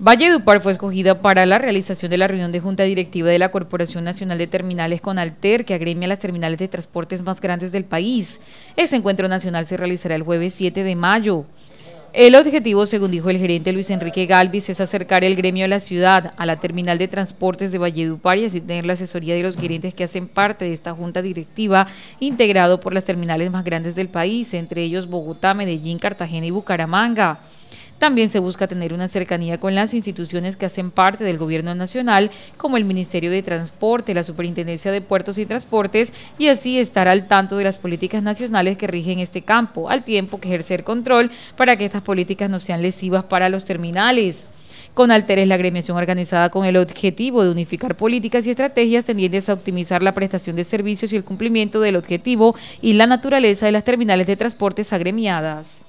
Valledupar fue escogida para la realización de la reunión de Junta Directiva de la Corporación Nacional de Terminales con Alter, que agremia las terminales de transportes más grandes del país. Ese encuentro nacional se realizará el jueves 7 de mayo. El objetivo, según dijo el gerente Luis Enrique Galvis, es acercar el gremio a la ciudad, a la terminal de transportes de Valledupar y así tener la asesoría de los gerentes que hacen parte de esta junta directiva integrado por las terminales más grandes del país, entre ellos Bogotá, Medellín, Cartagena y Bucaramanga. También se busca tener una cercanía con las instituciones que hacen parte del Gobierno Nacional, como el Ministerio de Transporte, la Superintendencia de Puertos y Transportes, y así estar al tanto de las políticas nacionales que rigen este campo, al tiempo que ejercer control para que estas políticas no sean lesivas para los terminales. Con alteres, es la agremiación organizada con el objetivo de unificar políticas y estrategias tendientes a optimizar la prestación de servicios y el cumplimiento del objetivo y la naturaleza de las terminales de transportes agremiadas.